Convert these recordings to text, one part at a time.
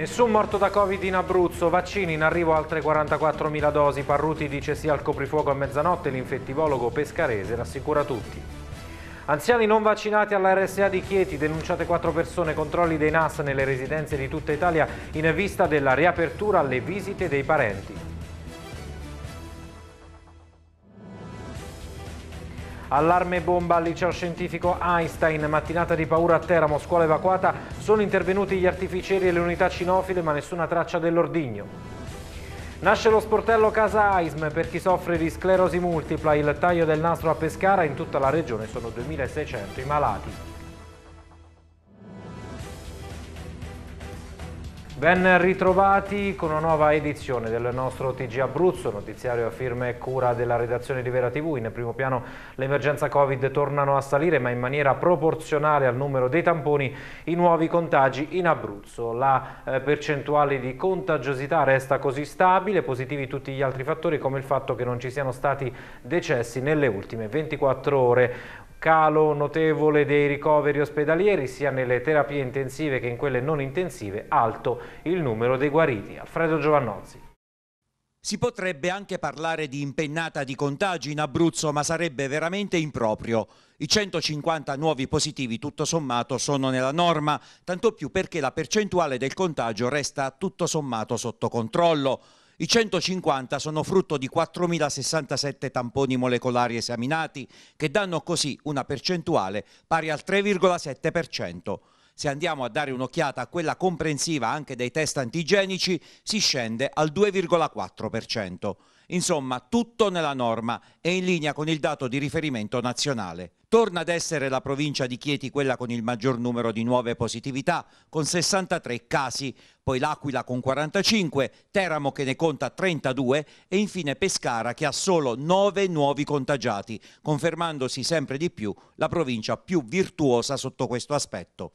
Nessun morto da Covid in Abruzzo, vaccini in arrivo altre 44.000 dosi, Parruti dice sì al coprifuoco a mezzanotte, l'infettivologo pescarese rassicura tutti. Anziani non vaccinati alla RSA di Chieti, denunciate 4 persone, controlli dei NAS nelle residenze di tutta Italia in vista della riapertura alle visite dei parenti. Allarme bomba al liceo scientifico Einstein, mattinata di paura a Teramo, scuola evacuata, sono intervenuti gli artificieri e le unità cinofile ma nessuna traccia dell'ordigno. Nasce lo sportello Casa AISM per chi soffre di sclerosi multipla, il taglio del nastro a Pescara, in tutta la regione sono 2600 i malati. Ben ritrovati con una nuova edizione del nostro TG Abruzzo, notiziario a firma e cura della redazione di Vera TV. In primo piano l'emergenza Covid tornano a salire ma in maniera proporzionale al numero dei tamponi i nuovi contagi in Abruzzo. La eh, percentuale di contagiosità resta così stabile, positivi tutti gli altri fattori come il fatto che non ci siano stati decessi nelle ultime 24 ore calo notevole dei ricoveri ospedalieri sia nelle terapie intensive che in quelle non intensive, alto il numero dei guariti. Alfredo Giovannozzi. Si potrebbe anche parlare di impennata di contagi in Abruzzo, ma sarebbe veramente improprio. I 150 nuovi positivi tutto sommato sono nella norma, tanto più perché la percentuale del contagio resta tutto sommato sotto controllo. I 150 sono frutto di 4.067 tamponi molecolari esaminati che danno così una percentuale pari al 3,7%. Se andiamo a dare un'occhiata a quella comprensiva anche dei test antigenici si scende al 2,4%. Insomma, tutto nella norma e in linea con il dato di riferimento nazionale. Torna ad essere la provincia di Chieti quella con il maggior numero di nuove positività, con 63 casi, poi l'Aquila con 45, Teramo che ne conta 32 e infine Pescara che ha solo 9 nuovi contagiati, confermandosi sempre di più la provincia più virtuosa sotto questo aspetto.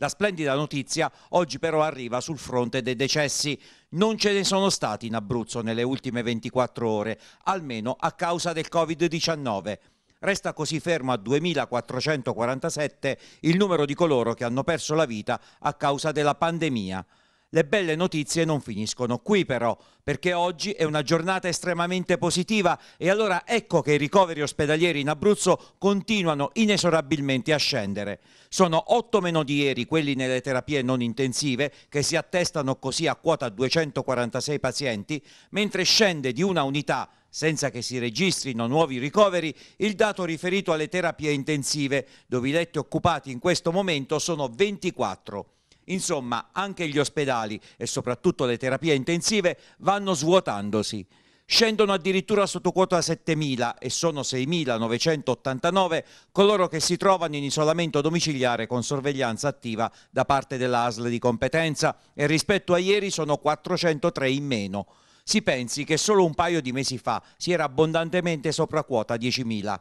La splendida notizia oggi però arriva sul fronte dei decessi. Non ce ne sono stati in Abruzzo nelle ultime 24 ore, almeno a causa del Covid-19. Resta così fermo a 2447 il numero di coloro che hanno perso la vita a causa della pandemia. Le belle notizie non finiscono qui però, perché oggi è una giornata estremamente positiva e allora ecco che i ricoveri ospedalieri in Abruzzo continuano inesorabilmente a scendere. Sono 8 meno di ieri quelli nelle terapie non intensive, che si attestano così a quota 246 pazienti, mentre scende di una unità senza che si registrino nuovi ricoveri, il dato riferito alle terapie intensive, dove i letti occupati in questo momento sono 24. Insomma, anche gli ospedali e soprattutto le terapie intensive vanno svuotandosi. Scendono addirittura sotto quota 7.000 e sono 6.989 coloro che si trovano in isolamento domiciliare con sorveglianza attiva da parte dell'ASL di competenza e rispetto a ieri sono 403 in meno. Si pensi che solo un paio di mesi fa si era abbondantemente sopra quota 10.000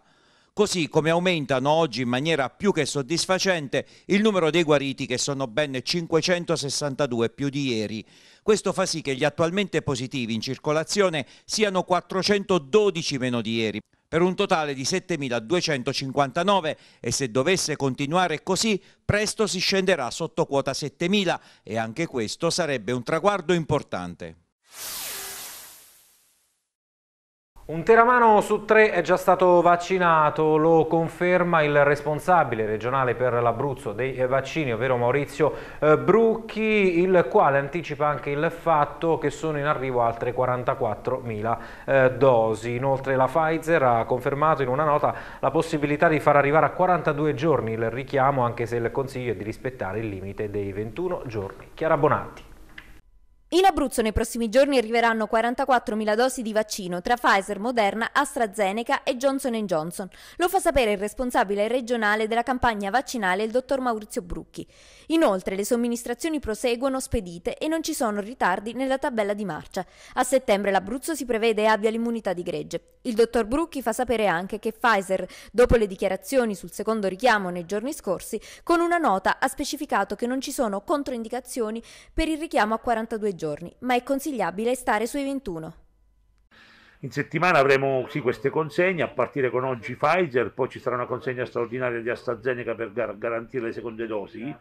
così come aumentano oggi in maniera più che soddisfacente il numero dei guariti che sono ben 562 più di ieri. Questo fa sì che gli attualmente positivi in circolazione siano 412 meno di ieri per un totale di 7.259 e se dovesse continuare così presto si scenderà sotto quota 7.000 e anche questo sarebbe un traguardo importante. Un teramano su tre è già stato vaccinato, lo conferma il responsabile regionale per l'Abruzzo dei vaccini, ovvero Maurizio eh, Brucchi, il quale anticipa anche il fatto che sono in arrivo altre 44.000 eh, dosi. Inoltre la Pfizer ha confermato in una nota la possibilità di far arrivare a 42 giorni il richiamo, anche se il Consiglio è di rispettare il limite dei 21 giorni. Chiara Bonatti. In Abruzzo nei prossimi giorni arriveranno 44.000 dosi di vaccino tra Pfizer, Moderna, AstraZeneca e Johnson Johnson. Lo fa sapere il responsabile regionale della campagna vaccinale, il dottor Maurizio Brucchi. Inoltre le somministrazioni proseguono spedite e non ci sono ritardi nella tabella di marcia. A settembre l'Abruzzo si prevede abbia l'immunità di gregge. Il dottor Brucchi fa sapere anche che Pfizer, dopo le dichiarazioni sul secondo richiamo nei giorni scorsi, con una nota ha specificato che non ci sono controindicazioni per il richiamo a 42 giorni giorni, ma è consigliabile stare sui 21. In settimana avremo sì, queste consegne, a partire con oggi Pfizer, poi ci sarà una consegna straordinaria di AstraZeneca per gar- garantire le seconde dosi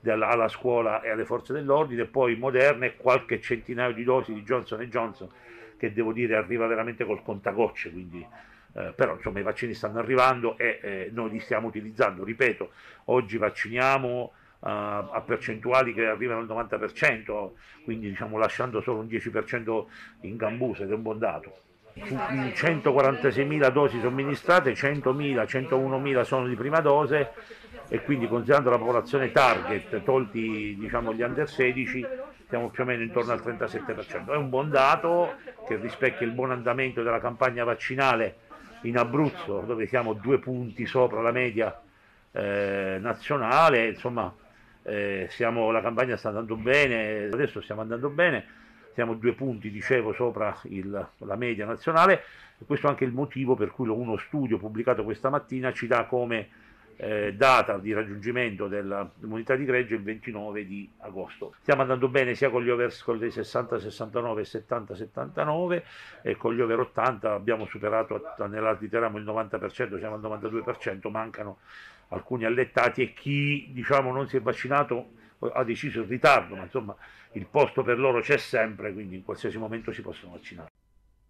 della, alla scuola e alle forze dell'ordine, poi Moderna e qualche centinaio di dosi di Johnson Johnson, che devo dire arriva veramente col contagocce, quindi eh, però insomma i vaccini stanno arrivando e eh, noi li stiamo utilizzando, ripeto, oggi vacciniamo a percentuali che arrivano al 90%, quindi diciamo lasciando solo un 10% in gambuse, che è un buon dato. 146.000 mm, dosi somministrate, 100.000, 101.000 sono di prima dose e quindi considerando la popolazione target, tolti diciamo, gli under 16, siamo più o meno intorno al 37%. È un buon dato che rispecchia il buon andamento della campagna vaccinale in Abruzzo, dove siamo due punti sopra la media eh, nazionale, insomma eh, siamo, la campagna sta andando bene, adesso stiamo andando bene, siamo due punti, dicevo, sopra il, la media nazionale e questo è anche il motivo per cui uno studio pubblicato questa mattina ci dà come eh, data di raggiungimento dell'immunità di greggio il 29 di agosto. Stiamo andando bene sia con gli over con 60, 69 70, 79 e con gli over 80 abbiamo superato nell'artiteriamo il 90%, siamo al 92%, mancano alcuni allettati e chi diciamo, non si è vaccinato ha deciso in ritardo, ma insomma il posto per loro c'è sempre, quindi in qualsiasi momento si possono vaccinare.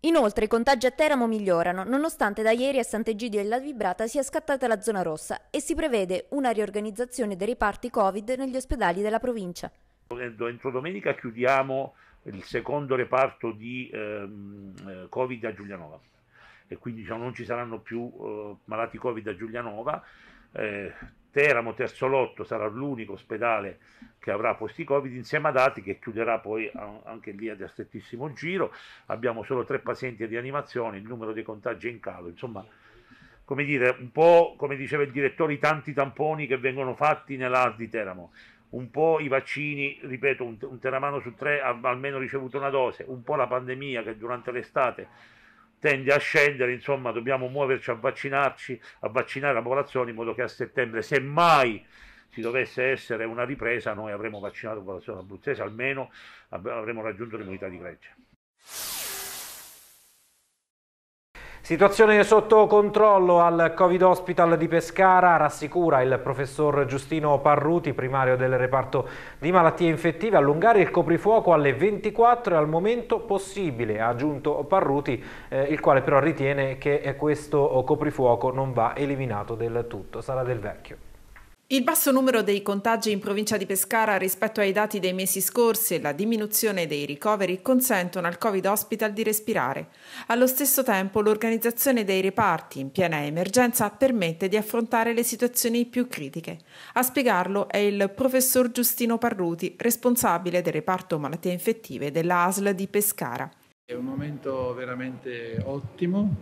Inoltre i contagi a Teramo migliorano, nonostante da ieri a Sant'Egidio e La Vibrata sia scattata la zona rossa e si prevede una riorganizzazione dei reparti Covid negli ospedali della provincia. Entro domenica chiudiamo il secondo reparto di ehm, eh, Covid a Giulianova e quindi diciamo, non ci saranno più eh, malati Covid a Giulianova eh, Teramo Terzolotto sarà l'unico ospedale che avrà posti Covid insieme ad altri che chiuderà poi anche lì ad strettissimo giro. Abbiamo solo tre pazienti di animazione, il numero dei contagi è in calo, insomma, come dire, un po' come diceva il direttore, i tanti tamponi che vengono fatti nell'AS di Teramo, un po' i vaccini, ripeto, un, un teramano su tre ha almeno ricevuto una dose, un po' la pandemia che durante l'estate tende a scendere, insomma dobbiamo muoverci a vaccinarci, a vaccinare la popolazione in modo che a settembre, se mai ci dovesse essere una ripresa, noi avremo vaccinato la popolazione abruzzese, almeno avremo raggiunto l'immunità di gregge. Situazione sotto controllo al Covid Hospital di Pescara, rassicura il professor Giustino Parruti, primario del reparto di malattie infettive, allungare il coprifuoco alle 24 è al momento possibile, ha aggiunto Parruti, eh, il quale però ritiene che questo coprifuoco non va eliminato del tutto, sarà del vecchio. Il basso numero dei contagi in provincia di Pescara rispetto ai dati dei mesi scorsi e la diminuzione dei ricoveri consentono al Covid Hospital di respirare. Allo stesso tempo l'organizzazione dei reparti in piena emergenza permette di affrontare le situazioni più critiche. A spiegarlo è il professor Giustino Parruti, responsabile del reparto malattie infettive della ASL di Pescara. È un momento veramente ottimo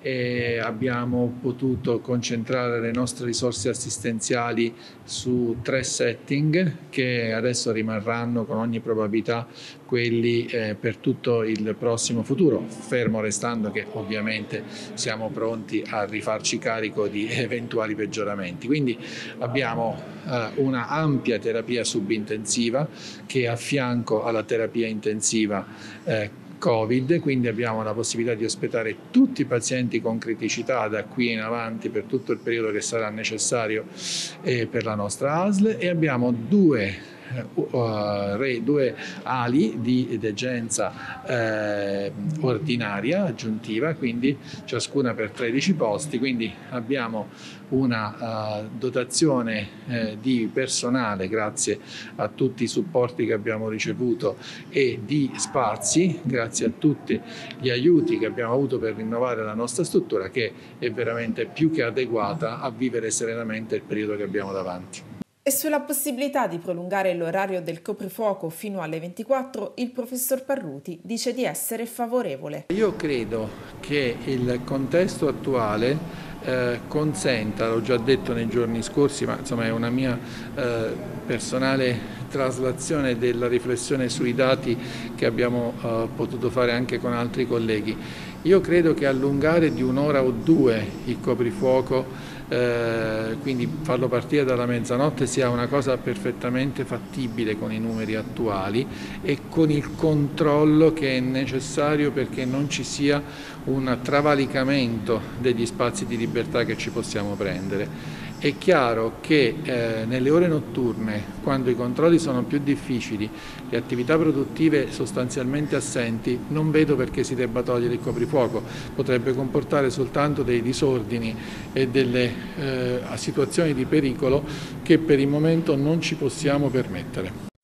e abbiamo potuto concentrare le nostre risorse assistenziali su tre setting che adesso rimarranno con ogni probabilità quelli eh, per tutto il prossimo futuro, fermo restando che ovviamente siamo pronti a rifarci carico di eventuali peggioramenti. Quindi abbiamo eh, una ampia terapia subintensiva che a fianco alla terapia intensiva eh, Covid, quindi abbiamo la possibilità di ospitare tutti i pazienti con criticità da qui in avanti per tutto il periodo che sarà necessario eh, per la nostra ASL e abbiamo due eh, eh due ali di degenza eh, ordinaria aggiuntiva, quindi ciascuna per 13 posti, quindi abbiamo una uh, dotazione eh, di personale grazie a tutti i supporti che abbiamo ricevuto e di spazi grazie a tutti gli aiuti che abbiamo avuto per rinnovare la nostra struttura che è veramente più che adeguata a vivere serenamente il periodo che abbiamo davanti. E sulla possibilità di prolungare l'orario del coprifuoco fino alle 24 il professor Parruti dice di essere favorevole. Io credo che il contesto attuale eh, consenta, l'ho già detto nei giorni scorsi, ma insomma è una mia eh, personale traslazione della riflessione sui dati che abbiamo eh, potuto fare anche con altri colleghi. Io credo che allungare di un'ora o due il coprifuoco eh, quindi farlo partire dalla mezzanotte sia una cosa perfettamente fattibile con i numeri attuali e con il controllo che è necessario perché non ci sia un travalicamento degli spazi di libertà che ci possiamo prendere è chiaro che eh, nelle ore notturne, quando i controlli sono più difficili, le attività produttive sostanzialmente assenti, non vedo perché si debba togliere il coprifuoco, potrebbe comportare soltanto dei disordini e delle eh, situazioni di pericolo che per il momento non ci possiamo permettere.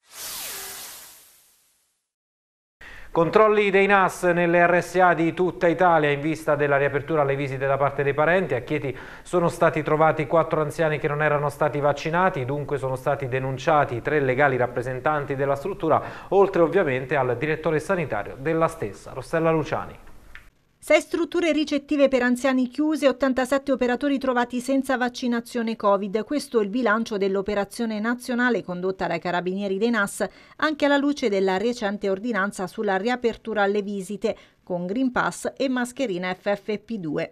Controlli dei NAS nelle RSA di tutta Italia in vista della riapertura alle visite da parte dei parenti. A Chieti sono stati trovati quattro anziani che non erano stati vaccinati, dunque sono stati denunciati tre legali rappresentanti della struttura, oltre ovviamente al direttore sanitario della stessa, Rossella Luciani. 6 strutture ricettive per anziani chiuse, 87 operatori trovati senza vaccinazione Covid. Questo è il bilancio dell'operazione nazionale condotta dai carabinieri dei NAS anche alla luce della recente ordinanza sulla riapertura alle visite con Green Pass e mascherina FFP2.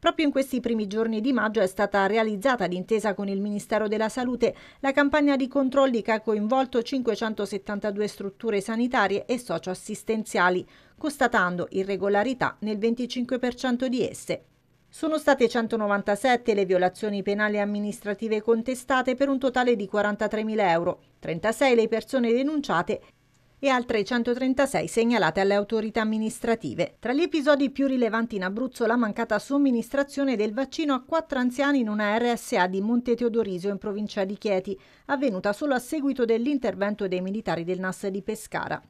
Proprio in questi primi giorni di maggio è stata realizzata d'intesa con il Ministero della Salute la campagna di controlli che ha coinvolto 572 strutture sanitarie e socioassistenziali constatando irregolarità nel 25% di esse. Sono state 197 le violazioni penali e amministrative contestate per un totale di 43.000 euro, 36 le persone denunciate e altre 136 segnalate alle autorità amministrative. Tra gli episodi più rilevanti in Abruzzo la mancata somministrazione del vaccino a quattro anziani in una RSA di Monte Teodorisio in provincia di Chieti, avvenuta solo a seguito dell'intervento dei militari del NAS di Pescara.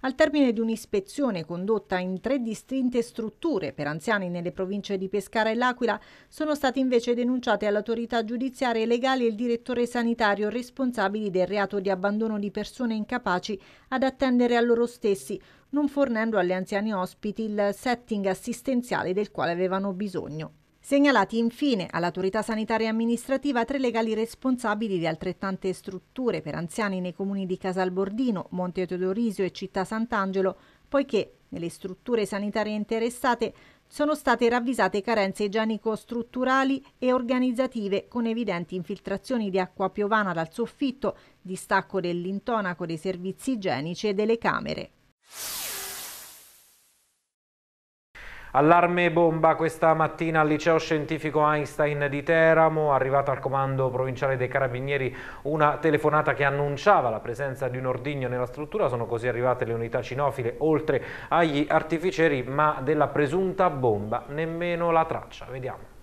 Al termine di un'ispezione condotta in tre distinte strutture per anziani nelle province di Pescara e L'Aquila, sono stati invece denunciati all'autorità giudiziaria e legale il direttore sanitario responsabili del reato di abbandono di persone incapaci ad attendere a loro stessi, non fornendo agli anziani ospiti il setting assistenziale del quale avevano bisogno. Segnalati infine all'autorità sanitaria amministrativa tre legali responsabili di altrettante strutture per anziani nei comuni di Casalbordino, Monte Teodorisio e Città Sant'Angelo, poiché nelle strutture sanitarie interessate sono state ravvisate carenze igienico-strutturali e organizzative con evidenti infiltrazioni di acqua piovana dal soffitto, distacco dell'intonaco dei servizi igienici e delle camere. Allarme bomba questa mattina al liceo scientifico Einstein di Teramo, arrivata al comando provinciale dei carabinieri una telefonata che annunciava la presenza di un ordigno nella struttura, sono così arrivate le unità cinofile oltre agli artificieri, ma della presunta bomba nemmeno la traccia, vediamo.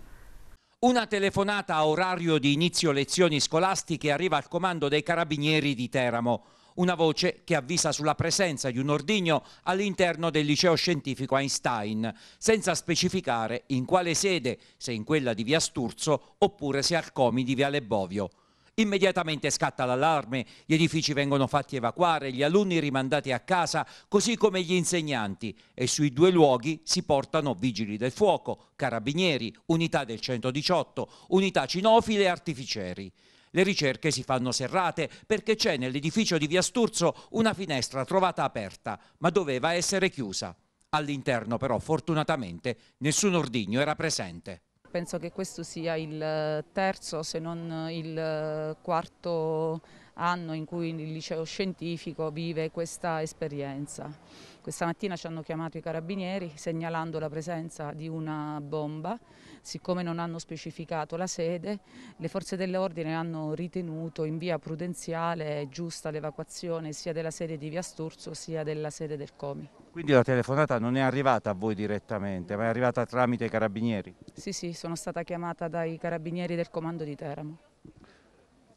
Una telefonata a orario di inizio lezioni scolastiche arriva al comando dei carabinieri di Teramo una voce che avvisa sulla presenza di un ordigno all'interno del liceo scientifico Einstein, senza specificare in quale sede, se in quella di via Sturzo oppure se al Comi di viale Bovio. Immediatamente scatta l'allarme, gli edifici vengono fatti evacuare, gli alunni rimandati a casa, così come gli insegnanti e sui due luoghi si portano vigili del fuoco, carabinieri, unità del 118, unità cinofile e artificieri. Le ricerche si fanno serrate perché c'è nell'edificio di Via Sturzo una finestra trovata aperta, ma doveva essere chiusa. All'interno però fortunatamente nessun ordigno era presente. Penso che questo sia il eh, terzo se non eh, il eh, quarto anno in cui il liceo scientifico vive questa esperienza. Questa mattina ci hanno chiamato i carabinieri segnalando la presenza di una bomba, siccome non hanno specificato la sede, le forze dell'ordine hanno ritenuto in via prudenziale giusta l'evacuazione sia della sede di Via Sturzo sia della sede del Comi. Quindi la telefonata non è arrivata a voi direttamente, ma è arrivata tramite i carabinieri? Sì, sì, sono stata chiamata dai carabinieri del comando di Teramo.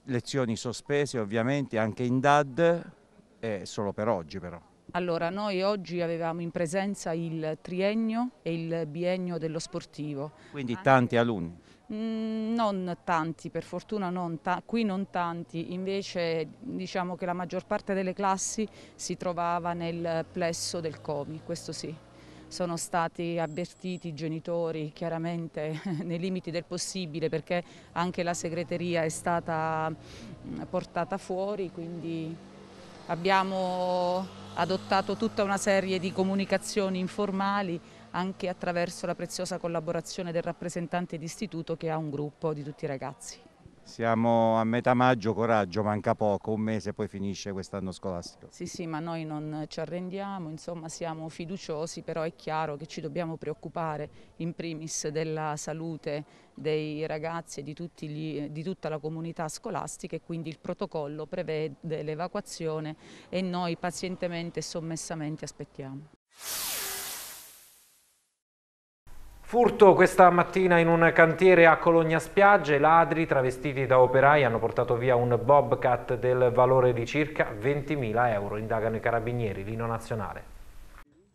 Lezioni sospese ovviamente anche in DAD, eh, solo per oggi però. Allora, noi oggi avevamo in presenza il triennio e il biennio dello sportivo. Quindi tanti alunni? Mm, non tanti, per fortuna non ta qui non tanti, invece diciamo che la maggior parte delle classi si trovava nel plesso del COMI, questo sì. Sono stati avvertiti i genitori chiaramente nei limiti del possibile perché anche la segreteria è stata mm, portata fuori, quindi abbiamo adottato tutta una serie di comunicazioni informali anche attraverso la preziosa collaborazione del rappresentante di istituto che ha un gruppo di tutti i ragazzi. Siamo a metà maggio, coraggio, manca poco, un mese poi finisce quest'anno scolastico. Sì, sì, ma noi non ci arrendiamo, insomma siamo fiduciosi, però è chiaro che ci dobbiamo preoccupare in primis della salute dei ragazzi e di, gli, di tutta la comunità scolastica e quindi il protocollo prevede l'evacuazione e noi pazientemente e sommessamente aspettiamo. Furto questa mattina in un cantiere a Cologna Spiagge, ladri travestiti da operai hanno portato via un Bobcat del valore di circa 20.000 euro, indagano i carabinieri, Lino Nazionale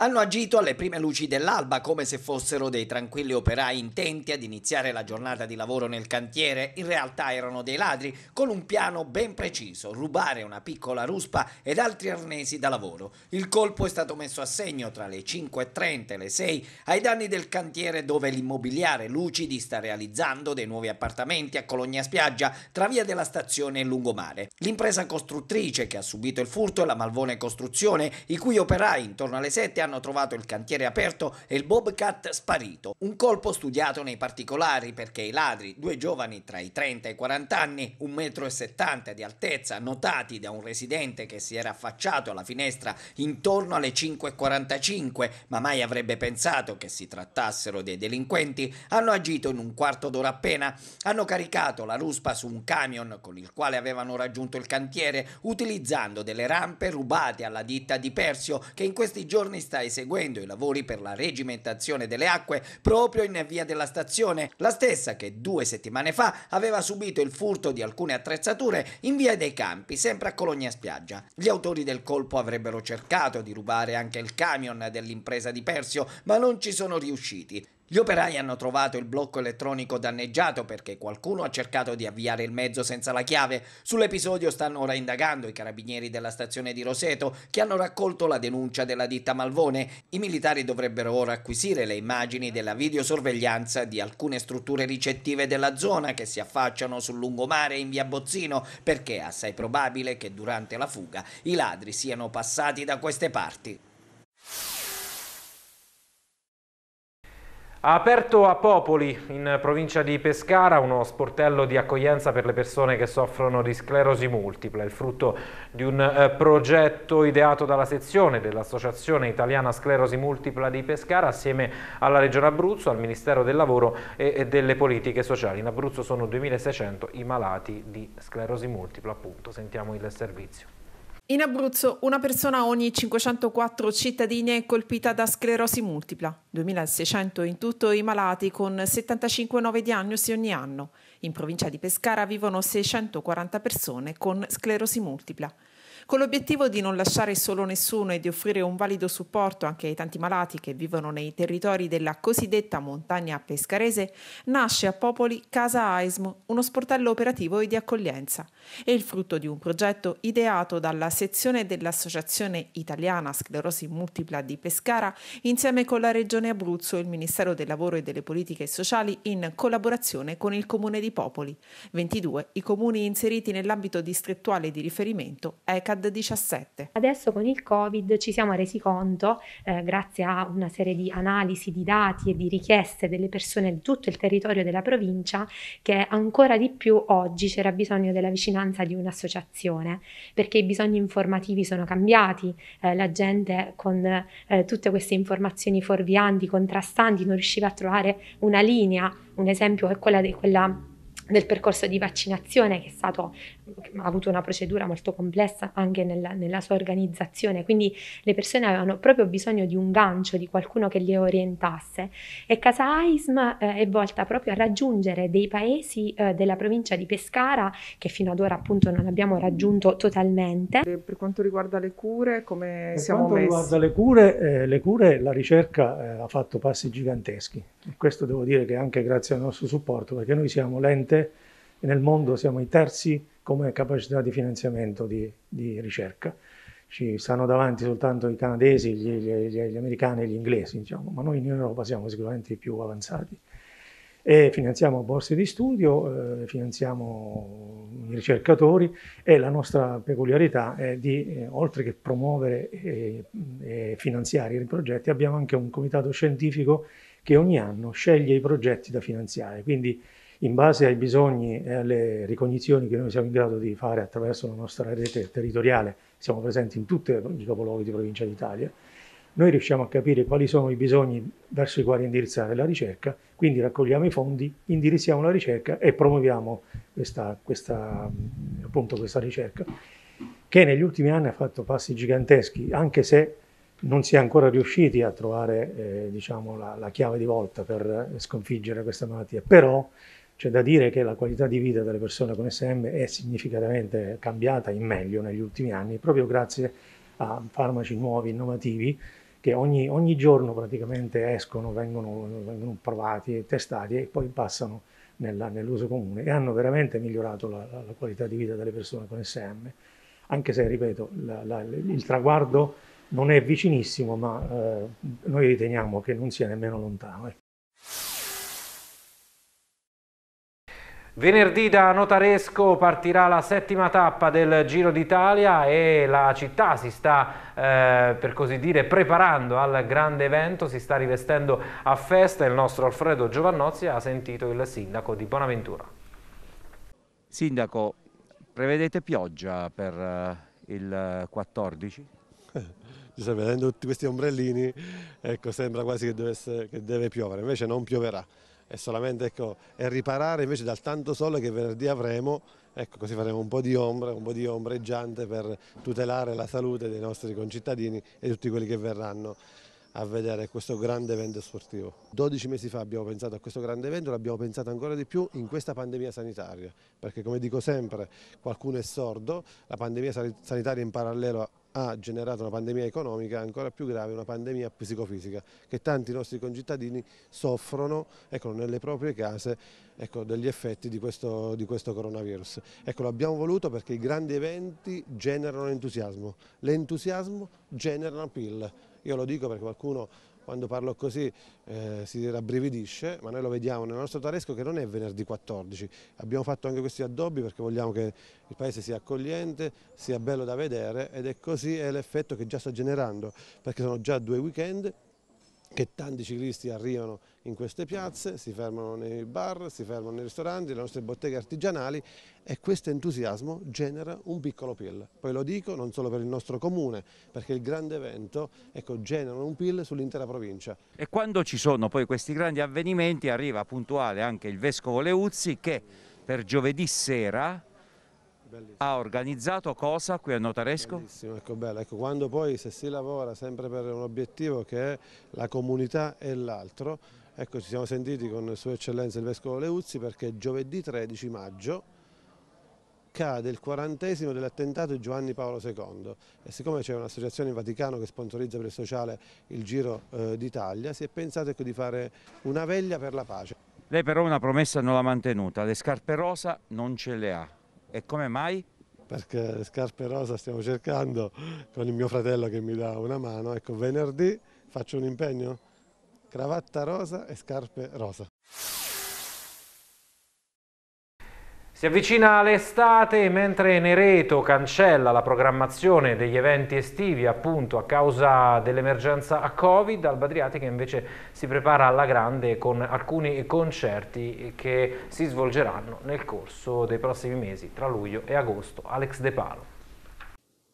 hanno agito alle prime luci dell'alba come se fossero dei tranquilli operai intenti ad iniziare la giornata di lavoro nel cantiere. In realtà erano dei ladri con un piano ben preciso, rubare una piccola ruspa ed altri arnesi da lavoro. Il colpo è stato messo a segno tra le 5.30 e le 6 ai danni del cantiere dove l'immobiliare Lucidi sta realizzando dei nuovi appartamenti a Cologna Spiaggia tra via della stazione e lungomare. L'impresa costruttrice che ha subito il furto è la Malvone Costruzione, i cui operai intorno alle 7 hanno hanno trovato il cantiere aperto e il Bobcat sparito. Un colpo studiato nei particolari perché i ladri, due giovani tra i 30 e i 40 anni, 1,70 m di altezza, notati da un residente che si era affacciato alla finestra intorno alle 5.45, ma mai avrebbe pensato che si trattassero dei delinquenti, hanno agito in un quarto d'ora appena. Hanno caricato la ruspa su un camion con il quale avevano raggiunto il cantiere utilizzando delle rampe rubate alla ditta di Persio che in questi giorni sta eseguendo i lavori per la regimentazione delle acque proprio in via della stazione, la stessa che due settimane fa aveva subito il furto di alcune attrezzature in via dei Campi, sempre a Colonia Spiaggia. Gli autori del colpo avrebbero cercato di rubare anche il camion dell'impresa di Persio, ma non ci sono riusciti. Gli operai hanno trovato il blocco elettronico danneggiato perché qualcuno ha cercato di avviare il mezzo senza la chiave. Sull'episodio stanno ora indagando i carabinieri della stazione di Roseto che hanno raccolto la denuncia della ditta Malvone. I militari dovrebbero ora acquisire le immagini della videosorveglianza di alcune strutture ricettive della zona che si affacciano sul lungomare in via Bozzino perché è assai probabile che durante la fuga i ladri siano passati da queste parti. Ha aperto a Popoli, in provincia di Pescara, uno sportello di accoglienza per le persone che soffrono di sclerosi multipla, il frutto di un eh, progetto ideato dalla sezione dell'Associazione Italiana Sclerosi Multipla di Pescara assieme alla Regione Abruzzo, al Ministero del Lavoro e, e delle Politiche Sociali. In Abruzzo sono 2600 i malati di sclerosi multipla, appunto. Sentiamo il servizio. In Abruzzo una persona ogni 504 cittadini è colpita da sclerosi multipla, 2600 in tutto i malati con 75 nuove diagnosi ogni anno. In provincia di Pescara vivono 640 persone con sclerosi multipla con l'obiettivo di non lasciare solo nessuno e di offrire un valido supporto anche ai tanti malati che vivono nei territori della cosiddetta montagna pescarese, nasce a Popoli Casa AISMO, uno sportello operativo e di accoglienza. È il frutto di un progetto ideato dalla sezione dell'Associazione Italiana Sclerosi Multipla di Pescara insieme con la Regione Abruzzo e il Ministero del Lavoro e delle Politiche Sociali in collaborazione con il Comune di Popoli. 22 i comuni inseriti nell'ambito distrettuale di riferimento ECA CAD-17? Adesso con il Covid ci siamo resi conto, eh, grazie a una serie di analisi di dati e di richieste delle persone di tutto il territorio della provincia, che ancora di più oggi c'era bisogno della vicinanza di un'associazione, perché i bisogni informativi sono cambiati, eh, la gente con eh, tutte queste informazioni fuorvianti, contrastanti, non riusciva a trovare una linea. Un esempio è quella di quella del percorso di vaccinazione che, stato, ha avuto una procedura molto complessa anche nella, nella, sua organizzazione, quindi le persone avevano proprio bisogno di un gancio, di qualcuno che le orientasse e Casa AISM eh, è volta proprio a raggiungere dei paesi eh, della provincia di Pescara che fino ad ora appunto non abbiamo raggiunto totalmente. Per quanto riguarda le cure, come per siamo messi? Per quanto riguarda le cure, eh, le cure la ricerca eh, ha fatto passi giganteschi. Questo devo dire che anche grazie al nostro supporto, perché noi siamo l'ente e nel mondo siamo i terzi come capacità di finanziamento di, di ricerca. Ci stanno davanti soltanto i canadesi, gli, gli, gli americani e gli inglesi, diciamo, ma noi in Europa siamo sicuramente i più avanzati. E finanziamo borse di studio, eh, finanziamo i ricercatori e la nostra peculiarità è di, eh, oltre che promuovere e, e finanziare i progetti, abbiamo anche un comitato scientifico che ogni anno sceglie i progetti da finanziare, quindi in base ai bisogni e alle ricognizioni che noi siamo in grado di fare attraverso la nostra rete territoriale, siamo presenti in tutti i capoluoghi di provincia d'Italia, noi riusciamo a capire quali sono i bisogni verso i quali indirizzare la ricerca, quindi raccogliamo i fondi, indirizziamo la ricerca e promuoviamo questa, questa, appunto, questa ricerca che negli ultimi anni ha fatto passi giganteschi, anche se non si è ancora riusciti a trovare eh, diciamo, la, la, chiave di volta per eh, sconfiggere questa malattia, però c'è da dire che la qualità di vita delle persone con SM è significativamente cambiata in meglio negli ultimi anni, proprio grazie a farmaci nuovi, innovativi, che ogni, ogni giorno praticamente escono, vengono, vengono provati, testati e poi passano nell'uso comune e hanno veramente migliorato la, la, qualità di vita delle persone con SM, anche se, ripeto, la, il traguardo non è vicinissimo, ma eh, noi riteniamo che non sia nemmeno lontano. Ecco. Venerdì da Notaresco partirà la settima tappa del Giro d'Italia e la città si sta, eh, per così dire, preparando al grande evento, si sta rivestendo a festa. Il nostro Alfredo Giovannozzi ha sentito il sindaco di Bonaventura. Sindaco, prevedete pioggia per eh, il 14? Giuseppe, avendo tutti questi ombrellini, ecco, sembra quasi che, dovesse, che deve piovere, invece non pioverà. È solamente ecco, è riparare invece dal tanto sole che venerdì avremo, ecco, così faremo un po' di ombre, un po' di ombreggiante per tutelare la salute dei nostri concittadini e tutti quelli che verranno a vedere questo grande evento sportivo. 12 mesi fa abbiamo pensato a questo grande evento, l'abbiamo pensato ancora di più in questa pandemia sanitaria, perché come dico sempre qualcuno è sordo, la pandemia sanitaria in parallelo ha generato una pandemia economica ancora più grave, una pandemia psicofisica che tanti nostri concittadini soffrono ecco, nelle proprie case ecco, degli effetti di questo, di questo coronavirus. Ecco, l'abbiamo voluto perché i grandi eventi generano entusiasmo, l'entusiasmo genera un PIL. Io lo dico perché qualcuno quando parlo così eh, si rabbrividisce, ma noi lo vediamo nel nostro taresco che non è venerdì 14, abbiamo fatto anche questi addobbi perché vogliamo che il paese sia accogliente, sia bello da vedere ed è così l'effetto che già sta generando, perché sono già due weekend che tanti ciclisti arrivano in queste piazze, si fermano nei bar, si fermano nei ristoranti, nelle nostre botteghe artigianali e questo entusiasmo genera un piccolo PIL. Poi lo dico non solo per il nostro comune, perché il grande evento ecco, genera un PIL sull'intera provincia. E quando ci sono poi questi grandi avvenimenti arriva puntuale anche il Vescovo Leuzzi che per giovedì sera ha organizzato cosa qui a Notaresco? Bellissimo, ecco bello, ecco, quando poi se si lavora sempre per un obiettivo che è la comunità e l'altro, ecco ci siamo sentiti con Sua Eccellenza il Vescovo Leuzzi perché giovedì 13 maggio cade il quarantesimo dell'attentato di Giovanni Paolo II e siccome c'è un'associazione in Vaticano che sponsorizza per il sociale il Giro eh, d'Italia si è pensato ecco, di fare una veglia per la pace. Lei però una promessa non l'ha mantenuta, le scarpe rosa non ce le ha. E come mai? Perché le scarpe rosa stiamo cercando con il mio fratello che mi dà una mano. Ecco, venerdì faccio un impegno, cravatta rosa e scarpe rosa. Si avvicina l'estate mentre Nereto cancella la programmazione degli eventi estivi appunto a causa dell'emergenza a Covid, Alba Adriatica invece si prepara alla grande con alcuni concerti che si svolgeranno nel corso dei prossimi mesi tra luglio e agosto. Alex De Palo.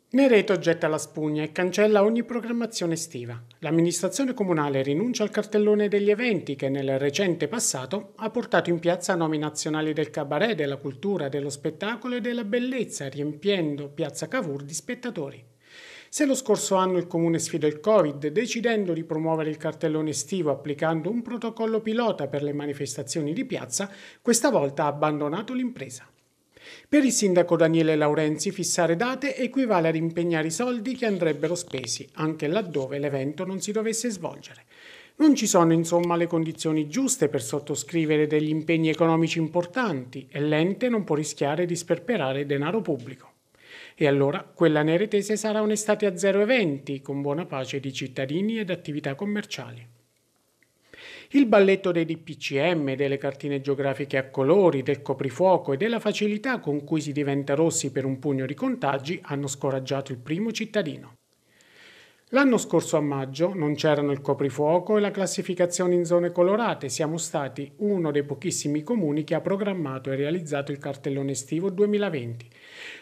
Nereto getta la spugna e cancella ogni programmazione estiva. L'amministrazione comunale rinuncia al cartellone degli eventi che nel recente passato ha portato in piazza nomi nazionali del cabaret, della cultura, dello spettacolo e della bellezza, riempiendo Piazza Cavour di spettatori. Se lo scorso anno il comune sfidò il Covid decidendo di promuovere il cartellone estivo applicando un protocollo pilota per le manifestazioni di piazza, questa volta ha abbandonato l'impresa. Per il sindaco Daniele Laurenzi fissare date equivale ad impegnare i soldi che andrebbero spesi, anche laddove l'evento non si dovesse svolgere. Non ci sono insomma le condizioni giuste per sottoscrivere degli impegni economici importanti e l'ente non può rischiare di sperperare denaro pubblico. E allora quella neretese sarà un'estate a zero eventi, con buona pace di cittadini ed attività commerciali. Il balletto dei DPCM, delle cartine geografiche a colori, del coprifuoco e della facilità con cui si diventa rossi per un pugno di contagi hanno scoraggiato il primo cittadino. L'anno scorso a maggio non c'erano il coprifuoco e la classificazione in zone colorate, siamo stati uno dei pochissimi comuni che ha programmato e realizzato il cartellone estivo 2020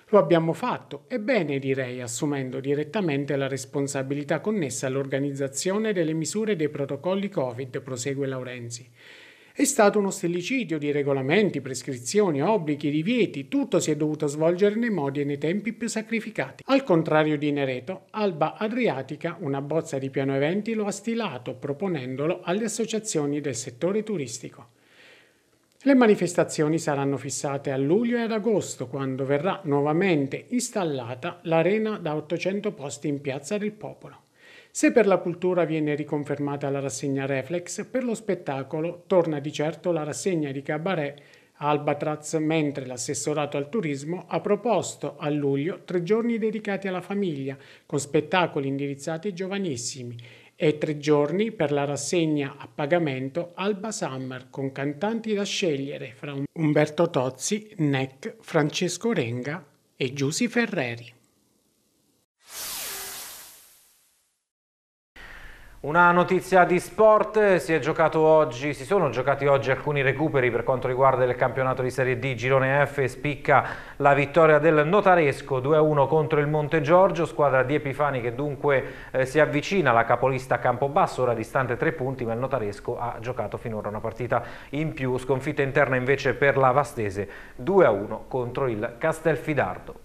lo abbiamo fatto, e bene direi, assumendo direttamente la responsabilità connessa all'organizzazione delle misure e dei protocolli Covid, prosegue Laurenzi. È stato uno stellicidio di regolamenti, prescrizioni, obblighi, divieti, tutto si è dovuto svolgere nei modi e nei tempi più sacrificati. Al contrario di Nereto, Alba Adriatica una bozza di piano eventi lo ha stilato proponendolo alle associazioni del settore turistico. Le manifestazioni saranno fissate a luglio e ad agosto, quando verrà nuovamente installata l'arena da 800 posti in Piazza del Popolo. Se per la cultura viene riconfermata la rassegna Reflex, per lo spettacolo torna di certo la rassegna di cabaret Albatraz, mentre l'assessorato al turismo ha proposto a luglio tre giorni dedicati alla famiglia, con spettacoli indirizzati ai giovanissimi e tre giorni per la rassegna a pagamento Alba Summer con cantanti da scegliere fra Umberto Tozzi, Neck, Francesco Renga e Giusy Ferreri. Una notizia di sport, si, oggi, si, sono giocati oggi alcuni recuperi per quanto riguarda il campionato di Serie D Girone F, spicca la vittoria del Notaresco 2-1 contro il Monte Giorgio, squadra di Epifani che dunque eh, si avvicina alla capolista Campobasso, ora distante tre punti ma il Notaresco ha giocato finora una partita in più, sconfitta interna invece per la Vastese 2-1 contro il Castelfidardo.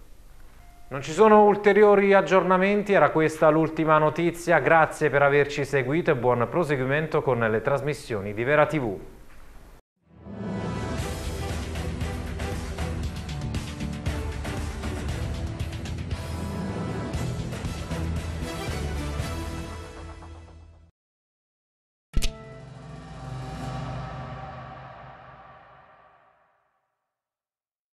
Non ci sono ulteriori aggiornamenti, era questa l'ultima notizia, grazie per averci seguito e buon proseguimento con le trasmissioni di Vera TV.